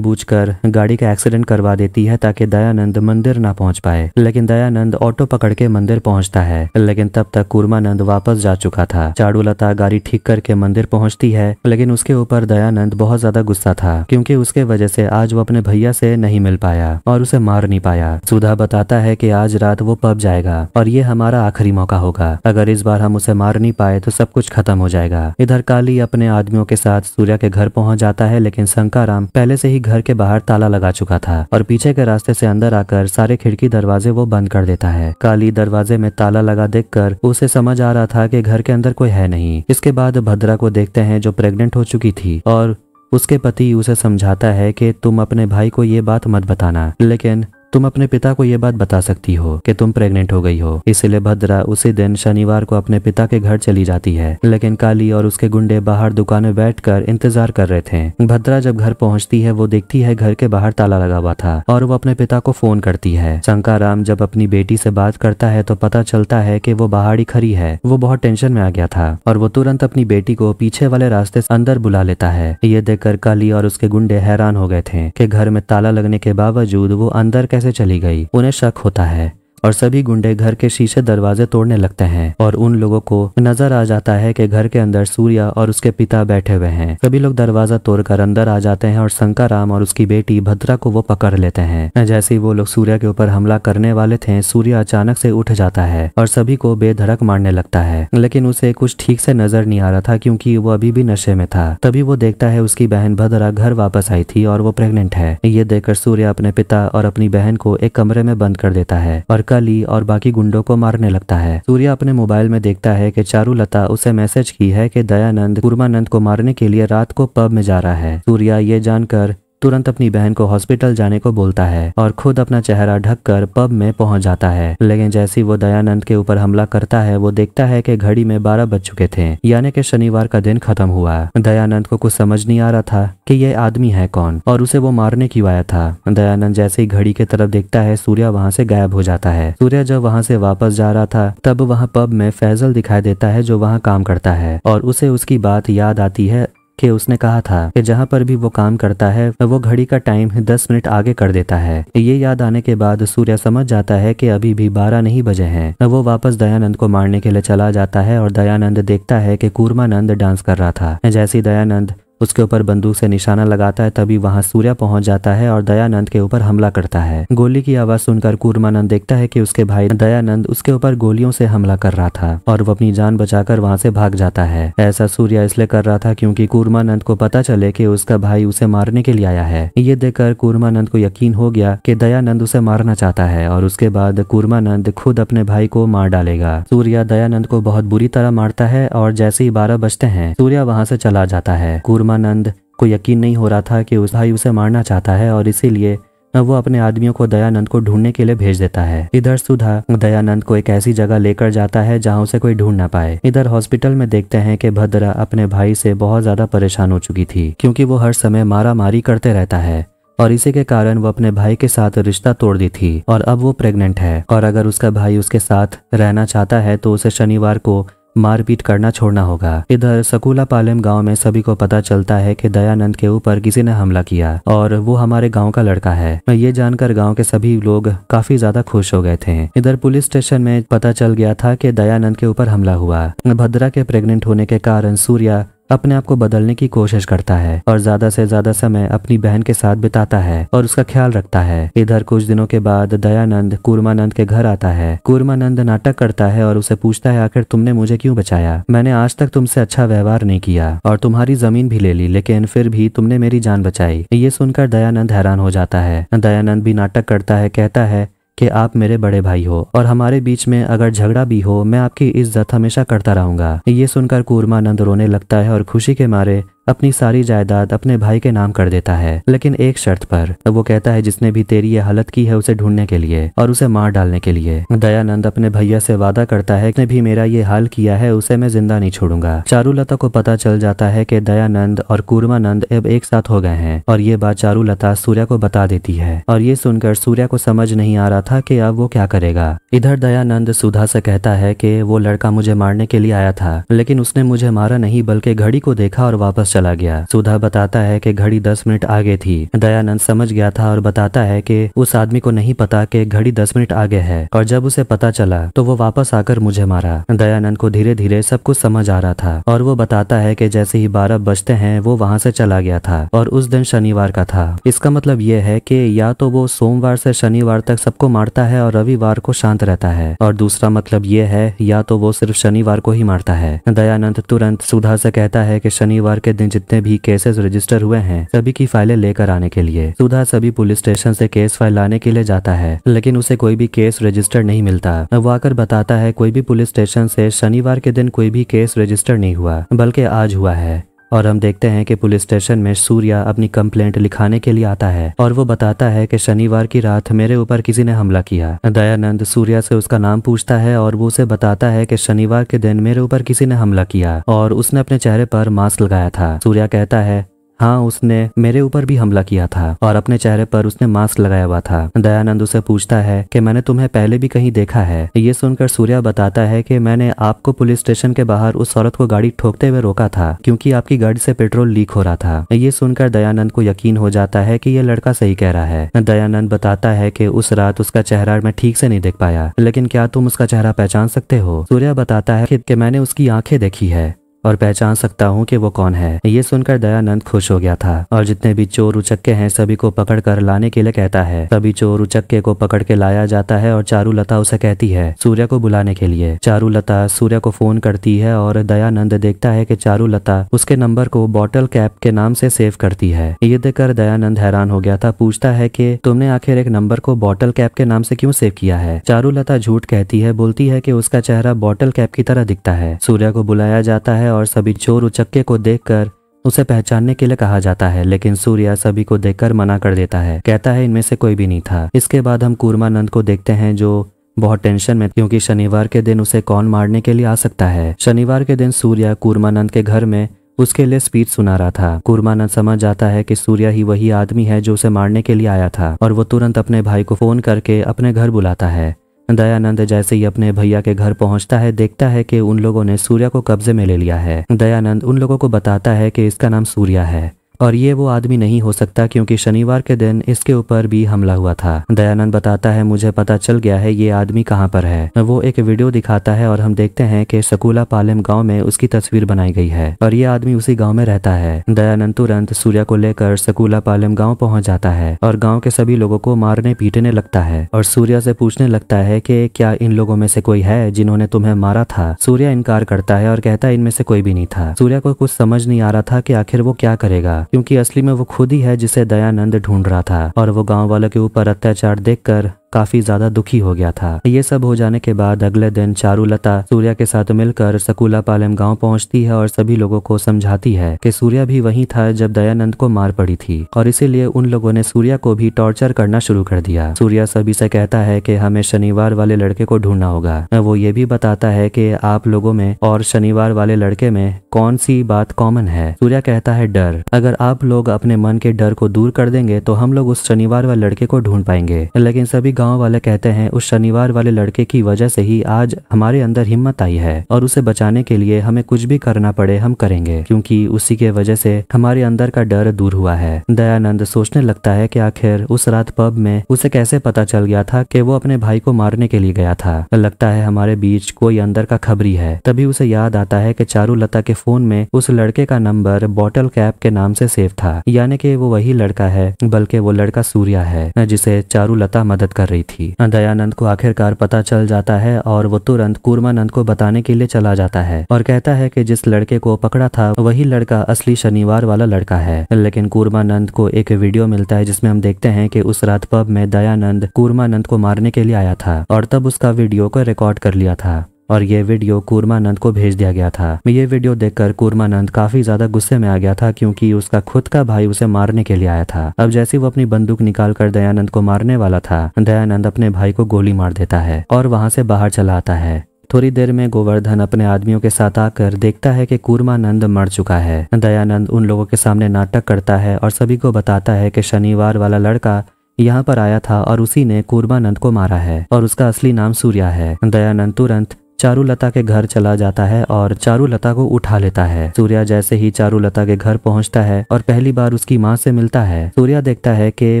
कर गाड़ी का एक्सीडेंट करवा देती है ताकि दयानंद मंदिर ना पहुंच पाए लेकिन दयानंद ऑटो पकड़ के मंदिर पहुंचता है लेकिन तब तक कुरमानंद वापस जा चुका था चारूलता गाड़ी ठीक करके मंदिर पहुंचती है लेकिन उसके ऊपर दयानंद बहुत ज्यादा गुस्सा था क्योंकि उसके वजह से आज वो अपने भैया से नहीं मिल पाया और उसे मार नहीं पाया सुधा बताता है कि आज रात वो पब जाएगा और ये हमारा आखिरी मौका होगा अगर इस बार हम उसे मार नहीं पाए तो सब कुछ खत्म हो जाएगा इधर काली अपने आदमियों के साथ सूर्या के घर पहुंच जाता है लेकिन शंकाराम पहले से ही घर के बाहर ताला लगा चुका था और पीछे के रास्ते से अंदर आकर सारे खिड़की दरवाजे वो बंद कर देता है काली दरवाजे में ताला लगा देख उसे समझ आ रहा था की घर के अंदर कोई है नहीं इसके बाद भद्रा को देखते हैं जो प्रेग्नेंट हो चुकी थी और उसके पति उसे समझाता है कि तुम अपने भाई को ये बात मत बताना लेकिन तुम अपने पिता को ये बात बता सकती हो कि तुम प्रेग्नेंट हो गई हो इसलिए भद्रा उसी दिन शनिवार को अपने पिता के घर चली जाती है लेकिन काली और उसके गुंडे बाहर दुकाने कर इंतजार कर रहे थे भद्रा जब घर पहुँचती है वो देखती है घर के बाहर ताला लगा हुआ था और वो अपने पिता को फोन करती है शंकाराम जब अपनी बेटी से बात करता है तो पता चलता है की वो बाहरी खड़ी है वो बहुत टेंशन में आ गया था और वो तुरंत अपनी बेटी को पीछे वाले रास्ते अंदर बुला लेता है ये देखकर काली और उसके गुंडे हैरान हो गए थे कि घर में ताला लगने के बावजूद वो अंदर कैसे कैसे चली गई उन्हें शक होता है और सभी गुंडे घर के शीशे दरवाजे तोड़ने लगते हैं और उन लोगों को नजर आ जाता है कि घर के अंदर सूर्या और उसके पिता बैठे हुए हैं सभी लोग दरवाजा तोड़कर अंदर आ जाते हैं और शंकर और उसकी बेटी भद्रा को वो पकड़ लेते हैं जैसे ही वो लोग सूर्या के ऊपर हमला करने वाले थे सूर्य अचानक से उठ जाता है और सभी को बेधड़क मारने लगता है लेकिन उसे कुछ ठीक से नजर नहीं आ रहा था क्योंकि वो अभी भी नशे में था तभी वो देखता है उसकी बहन भद्रा घर वापस आई थी और वो प्रेग्नेंट है ये देखकर सूर्य अपने पिता और अपनी बहन को एक कमरे में बंद कर देता है और हुक्का ली और बाकी गुंडों को मारने लगता है सूर्या अपने मोबाइल में देखता है कि चारूलता उसे मैसेज की है कि दयानंद कुरमानंद को मारने के लिए रात को पब में जा रहा है सूर्या ये जानकर तुरंत अपनी बहन को हॉस्पिटल जाने को बोलता है और खुद अपना चेहरा ढककर पब में पहुंच जाता है लेकिन जैसे वो दयानंद के ऊपर हमला करता है वो देखता है कि घड़ी में बारह बज चुके थे यानी कि शनिवार का दिन खत्म हुआ दयानंद को कुछ समझ नहीं आ रहा था कि ये आदमी है कौन और उसे वो मारने क्यों आया था दयानंद जैसे ही घड़ी की तरफ देखता है सूर्य वहाँ से गायब हो जाता है सूर्य जब वहाँ से वापस जा रहा था तब वहाँ पब में फैजल दिखाई देता है जो वहाँ काम करता है और उसे उसकी बात याद आती है कि उसने कहा था कि जहाँ पर भी वो काम करता है वो घड़ी का टाइम दस मिनट आगे कर देता है ये याद आने के बाद सूर्या समझ जाता है कि अभी भी बारह नहीं बजे हैं वो वापस दयानंद को मारने के लिए चला जाता है और दयानंद देखता है कि कूर्मानंद डांस कर रहा था जैसे दयानंद उसके ऊपर बंदूक से निशाना लगाता है तभी वहां सूर्या पहुंच जाता है और दयानंद के ऊपर हमला करता है गोली की आवाज सुनकर कूर्मानंद देखता है कि उसके भाई दयानंद उसके ऊपर गोलियों से हमला कर रहा था और वो अपनी जान बचाकर वहां से भाग जाता है ऐसा सूर्या इसलिए कर रहा था क्योंकि कूर्मानंद को पता चले कि उसका भाई उसे मारने के लिए आया है ये देखकर कूर्मानंद को यकीन हो गया कि दयानंद उसे मारना चाहता है और उसके बाद कूर्मानंद खुद अपने भाई को मार डालेगा सूर्या दयानंद को बहुत बुरी तरह मारता है और जैसे ही बारह बजते हैं सूर्या वहां से चला जाता है कूर्मा परमानंद को यकीन नहीं हो रहा था कि उस भाई उसे मारना चाहता है और इसीलिए वो अपने आदमियों को दयानंद को ढूंढने के लिए भेज देता है इधर सुधा दयानंद को एक ऐसी जगह लेकर जाता है जहां उसे कोई ढूंढ ना पाए इधर हॉस्पिटल में देखते हैं कि भद्रा अपने भाई से बहुत ज्यादा परेशान हो चुकी थी क्योंकि वो हर समय मारा मारी करते रहता है और इसी के कारण वो अपने भाई के साथ रिश्ता तोड़ दी थी और अब वो प्रेग्नेंट है और अगर उसका भाई उसके साथ रहना चाहता है तो उसे शनिवार को मारपीट करना छोड़ना होगा इधर सकूला पालेम गांव में सभी को पता चलता है कि दयानंद के ऊपर किसी ने हमला किया और वो हमारे गांव का लड़का है ये जानकर गांव के सभी लोग काफी ज्यादा खुश हो गए थे इधर पुलिस स्टेशन में पता चल गया था कि दयानंद के ऊपर हमला हुआ भद्रा के प्रेग्नेंट होने के कारण सूर्या अपने आप को बदलने की कोशिश करता है और ज्यादा से ज्यादा समय अपनी बहन के साथ बिताता है और उसका ख्याल रखता है इधर कुछ दिनों के बाद दयानंद कूर्मानंद के घर आता है कूर्मानंद नाटक करता है और उसे पूछता है आखिर तुमने मुझे क्यों बचाया मैंने आज तक तुमसे अच्छा व्यवहार नहीं किया और तुम्हारी जमीन भी ले ली लेकिन फिर भी तुमने मेरी जान बचाई ये सुनकर दयानंद हैरान हो जाता है दयानंद भी नाटक करता है कहता है कि आप मेरे बड़े भाई हो और हमारे बीच में अगर झगड़ा भी हो मैं आपकी इज्जत हमेशा करता रहूंगा ये सुनकर नंद रोने लगता है और खुशी के मारे अपनी सारी जायदाद अपने भाई के नाम कर देता है लेकिन एक शर्त पर वो कहता है जिसने भी तेरी ये हालत की है उसे ढूंढने के लिए और उसे मार डालने के लिए दयानंद अपने भैया से वादा करता है कि भी मेरा ये हाल किया है उसे मैं जिंदा नहीं छोड़ूंगा चारूलता को पता चल जाता है कि दयानंद और कूर्मानंद अब एक साथ हो गए हैं और ये बात चारूलता सूर्या को बता देती है और ये सुनकर सूर्या को समझ नहीं आ रहा था की अब वो क्या करेगा इधर दयानंद सुधा से कहता है की वो लड़का मुझे मारने के लिए आया था लेकिन उसने मुझे मारा नहीं बल्कि घड़ी को देखा और वापस चला गया सुधा बताता है कि घड़ी दस मिनट आगे थी दयानंद समझ गया था और बताता है कि उस आदमी को नहीं पता कि घड़ी दस मिनट आगे है और जब उसे पता चला तो वो वापस आकर मुझे मारा दयानंद को धीरे धीरे सब कुछ समझ आ रहा था और वो बताता है की जैसे ही बारह बजते हैं वो वहाँ से चला गया था और उस दिन शनिवार का था इसका मतलब ये है की या तो वो सोमवार से शनिवार तक सबको मारता है और रविवार को शांत रहता है और दूसरा मतलब ये है या तो वो सिर्फ शनिवार को ही मारता है दयानंद तुरंत सुधा से कहता है कि शनिवार के दिन दिन जितने भी केसेस रजिस्टर हुए हैं सभी की फाइलें लेकर आने के लिए सुधा सभी पुलिस स्टेशन से केस फाइल लाने के लिए जाता है लेकिन उसे कोई भी केस रजिस्टर नहीं मिलता आकर बताता है कोई भी पुलिस स्टेशन से शनिवार के दिन कोई भी केस रजिस्टर नहीं हुआ बल्कि आज हुआ है और हम देखते हैं कि पुलिस स्टेशन में सूर्या अपनी कंप्लेंट लिखाने के लिए आता है और वो बताता है कि शनिवार की रात मेरे ऊपर किसी ने हमला किया दयानंद सूर्या से उसका नाम पूछता है और वो उसे बताता है कि शनिवार के दिन मेरे ऊपर किसी ने हमला किया और उसने अपने चेहरे पर मास्क लगाया था सूर्या कहता है हाँ उसने मेरे ऊपर भी हमला किया था और अपने चेहरे पर उसने मास्क लगाया हुआ था दयानंद उसे पूछता है कि मैंने तुम्हें पहले भी कहीं देखा है ये सुनकर सूर्या बताता है कि मैंने आपको पुलिस स्टेशन के बाहर उस औरत को गाड़ी ठोकते हुए रोका था क्योंकि आपकी गाड़ी से पेट्रोल लीक हो रहा था ये सुनकर दयानंद को यकीन हो जाता है की ये लड़का सही कह रहा है दयानंद बताता है की उस रात उसका चेहरा मैं ठीक से नहीं देख पाया लेकिन क्या तुम उसका चेहरा पहचान सकते हो सूर्या बताता है की मैंने उसकी आंखें देखी है और पहचान सकता हूँ कि वो कौन है ये सुनकर दयानंद खुश हो गया था और जितने भी चोर उचक्के हैं सभी को पकड़ कर लाने के लिए कहता है सभी चोर उचक्के को पकड़ के लाया जाता है और चारूलता उसे कहती है सूर्य को बुलाने के लिए चारूलता सूर्य को फोन करती है और दयानंद देखता है की चारू लता उसके नंबर को बॉटल कैप के नाम से सेव करती है ये देखकर दयानंद हैरान हो गया था पूछता है की तुमने आखिर एक नंबर को बॉटल कैप के नाम से क्यूँ सेव किया है चारूलता झूठ कहती है बोलती है की उसका चेहरा बॉटल कैप की तरह दिखता है सूर्य को बुलाया जाता है और सभी चोर उचक्के को देखकर उसे पहचानने के लिए कहा जाता है लेकिन सूर्या सभी को देखकर मना कर देता है कहता है इनमें से कोई भी नहीं था इसके बाद हम कूर्मानंद को देखते हैं जो बहुत टेंशन में क्योंकि शनिवार के दिन उसे कौन मारने के लिए आ सकता है शनिवार के दिन सूर्या कूर्मानंद के घर में उसके लिए स्पीच सुना रहा था कुरमानंद समझ जाता है कि सूर्या ही वही आदमी है जो उसे मारने के लिए आया था और वो तुरंत अपने भाई को फोन करके अपने घर बुलाता है दयानंद जैसे ही अपने भैया के घर पहुंचता है देखता है कि उन लोगों ने सूर्या को कब्जे में ले लिया है दयानंद उन लोगों को बताता है कि इसका नाम सूर्या है और ये वो आदमी नहीं हो सकता क्योंकि शनिवार के दिन इसके ऊपर भी हमला हुआ था दयानंद बताता है मुझे पता चल गया है ये आदमी कहाँ पर है वो एक वीडियो दिखाता है और हम देखते हैं कि सकूला पालेम गाँव में उसकी तस्वीर बनाई गई है और ये आदमी उसी गाँव में रहता है दयानंद तुरंत सूर्या को लेकर सकूला पालेम गाँव पहुँच जाता है और गाँव के सभी लोगों को मारने पीटने लगता है और सूर्या से पूछने लगता है कि क्या इन लोगों में से कोई है जिन्होंने तुम्हें मारा था सूर्या इनकार करता है और कहता है इनमें से कोई भी नहीं था सूर्या को कुछ समझ नहीं आ रहा था कि आखिर वो क्या करेगा क्योंकि असली में वो खुद ही है जिसे दयानंद ढूंढ रहा था और वो गांव वालों के ऊपर अत्याचार देखकर काफी ज्यादा दुखी हो गया था ये सब हो जाने के बाद अगले दिन चारूलता सूर्या के साथ मिलकर सकूला पालम गाँव पहुँचती है और सभी लोगों को समझाती है की सूर्या भी वही था जब दयानंद को मार पड़ी थी और इसीलिए उन लोगों ने सूर्या को भी टॉर्चर करना शुरू कर दिया सूर्या सभी से कहता है की हमें शनिवार वाले लड़के को ढूंढना होगा वो ये भी बताता है की आप लोगों में और शनिवार वाले लड़के में कौन सी बात कॉमन है सूर्या कहता है डर अगर आप लोग अपने मन के डर को दूर कर देंगे तो हम लोग उस शनिवार वाले लड़के को ढूंढ पाएंगे लेकिन सभी गांव वाले कहते हैं उस शनिवार वाले लड़के की वजह से ही आज हमारे अंदर हिम्मत आई है और उसे बचाने के लिए हमें कुछ भी करना पड़े हम करेंगे क्योंकि उसी के वजह से हमारे अंदर का डर दूर हुआ है दयानंद सोचने लगता है कि आखिर उस रात पब में उसे कैसे पता चल गया था कि वो अपने भाई को मारने के लिए गया था लगता है हमारे बीच कोई अंदर का खबरी है तभी उसे याद आता है कि चारूलता के फोन में उस लड़के का नंबर बॉटल कैप के नाम से सेव था यानी कि वो वही लड़का है बल्कि वो लड़का सूर्या है जिसे चारूलता मदद कर रही थी दयानंद को आखिरकार पता चल जाता है और वो तुरंत कूर्मानंद को बताने के लिए चला जाता है और कहता है कि जिस लड़के को पकड़ा था वही लड़का असली शनिवार वाला लड़का है लेकिन कूर्मानंद को एक वीडियो मिलता है जिसमें हम देखते हैं कि उस रात पब में दयानंद कूर्मानंद को मारने के लिए आया था और तब उसका वीडियो को रिकॉर्ड कर लिया था और ये वीडियो कूर्मानंद को भेज दिया गया था ये वीडियो देखकर कूर्मानंद काफी ज्यादा गुस्से में आ गया था क्योंकि उसका खुद का भाई उसे मारने के लिए आया था अब जैसे वो अपनी बंदूक निकाल कर दयानंद को मारने वाला था दयानंद अपने भाई को गोली मार देता है और वहां से बाहर चला आता है थोड़ी देर में गोवर्धन अपने आदमियों के साथ आकर देखता है कि कूर्मानंद मर चुका है दयानंद उन लोगों के सामने नाटक करता है और सभी को बताता है कि शनिवार वाला लड़का यहाँ पर आया था और उसी ने कूर्मानंद को मारा है और उसका असली नाम सूर्या है दयानंद तुरंत चारूलता के घर चला जाता है और चारूलता को उठा लेता है सूर्या जैसे ही चारूलता के घर पहुंचता है और पहली बार उसकी माँ से मिलता है सूर्या देखता है कि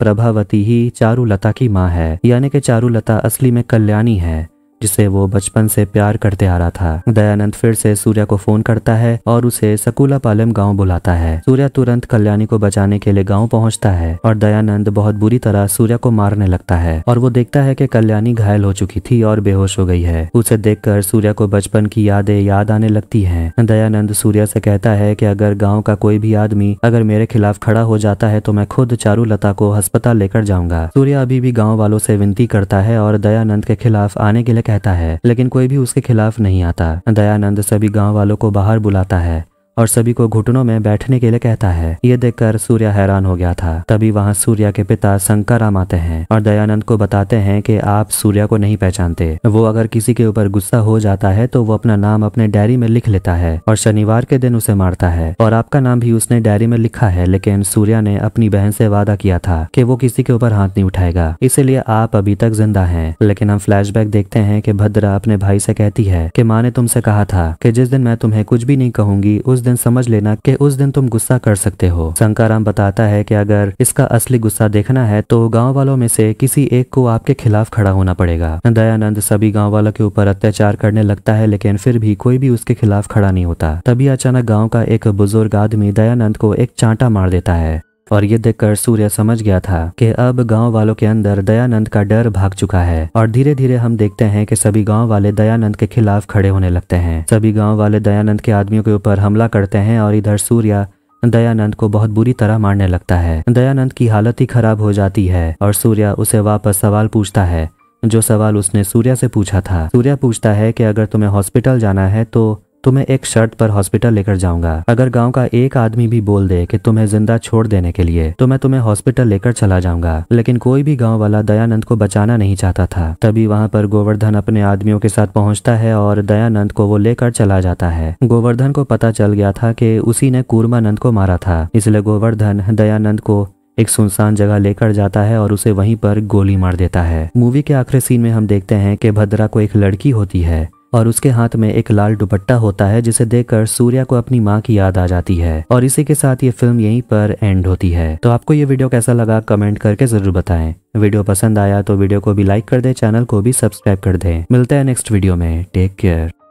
प्रभावती ही चारूलता की माँ है यानी कि चारूलता असली में कल्याणी है जिसे वो बचपन से प्यार करते आ रहा था दयानंद फिर से सूर्या को फोन करता है और उसे सकूला पालम गाँव बुलाता है सूर्या तुरंत कल्याणी को बचाने के लिए गाँव पहुँचता है और दयानंद बहुत बुरी तरह सूर्या को मारने लगता है और वो देखता है की कल्याणी घायल हो चुकी थी और बेहोश हो गई है उसे देख सूर्या को बचपन की यादें याद आने लगती है दयानंद सूर्या से कहता है कि अगर गाँव का कोई भी आदमी अगर मेरे खिलाफ खड़ा हो जाता है तो मैं खुद चारूलता को अस्पताल लेकर जाऊंगा सूर्या अभी भी गाँव वालों से विनती करता है और दयानंद के खिलाफ आने के लिए कहता है लेकिन कोई भी उसके खिलाफ नहीं आता दयानंद सभी गांव वालों को बाहर बुलाता है और सभी को घुटनों में बैठने के लिए कहता है ये देखकर सूर्या हैरान हो गया था तभी वहाँ सूर्या के पिता शंकराम आते हैं और दयानंद को बताते हैं कि आप सूर्या को नहीं पहचानते वो अगर किसी के ऊपर गुस्सा हो जाता है तो वो अपना नाम अपने डायरी में लिख लेता है और शनिवार के दिन उसे मारता है और आपका नाम भी उसने डायरी में लिखा है लेकिन सूर्या ने अपनी बहन से वादा किया था कि वो किसी के ऊपर हाथ नहीं उठाएगा इसीलिए आप अभी तक जिंदा है लेकिन हम फ्लैश देखते हैं की भद्रा अपने भाई से कहती है की माँ ने तुमसे कहा था की जिस दिन मैं तुम्हें कुछ भी नहीं कहूंगी उस दिन समझ लेना कि उस दिन तुम गुस्सा कर सकते हो शंकाराम बताता है कि अगर इसका असली गुस्सा देखना है तो गाँव वालों में से किसी एक को आपके खिलाफ खड़ा होना पड़ेगा दयानंद सभी गाँव वालों के ऊपर अत्याचार करने लगता है लेकिन फिर भी कोई भी उसके खिलाफ खड़ा नहीं होता तभी अचानक गाँव का एक बुजुर्ग आदमी दयानंद को एक चांटा मार देता है और ये देखकर सूर्य समझ गया था कि अब गांव वालों के अंदर दयानंद का डर भाग चुका है और धीरे धीरे हम देखते हैं कि सभी गांव वाले दयानंद के खिलाफ खड़े होने लगते हैं सभी गांव वाले दयानंद के आदमियों के ऊपर हमला करते हैं और इधर सूर्य दयानंद को बहुत बुरी तरह मारने लगता है दयानंद की हालत ही खराब हो जाती है और सूर्य उसे वापस सवाल पूछता है जो सवाल उसने सूर्य से पूछा था सूर्य पूछता है कि अगर तुम्हें हॉस्पिटल जाना है तो तुम्हें तो एक शर्त पर हॉस्पिटल लेकर जाऊंगा अगर गांव का एक आदमी भी बोल दे कि तुम्हें जिंदा छोड़ देने के लिए तो मैं तुम्हें हॉस्पिटल लेकर चला जाऊंगा लेकिन कोई भी गांव वाला दयानंद को बचाना नहीं चाहता था तभी वहां पर गोवर्धन अपने आदमियों के साथ पहुंचता है और दयानंद को वो लेकर चला जाता है गोवर्धन को पता चल गया था कि उसी ने कूर्मानंद को मारा था इसलिए गोवर्धन दयानंद को एक सुनसान जगह लेकर जाता है और उसे वहीं पर गोली मार देता है मूवी के आखिरी सीन में हम देखते हैं कि भद्रा को एक लड़की होती है और उसके हाथ में एक लाल दुपट्टा होता है जिसे देखकर सूर्या को अपनी माँ की याद आ जाती है और इसी के साथ ये फिल्म यहीं पर एंड होती है तो आपको ये वीडियो कैसा लगा कमेंट करके जरूर बताएं वीडियो पसंद आया तो वीडियो को भी लाइक कर दें चैनल को भी सब्सक्राइब कर दें मिलते हैं नेक्स्ट वीडियो में टेक केयर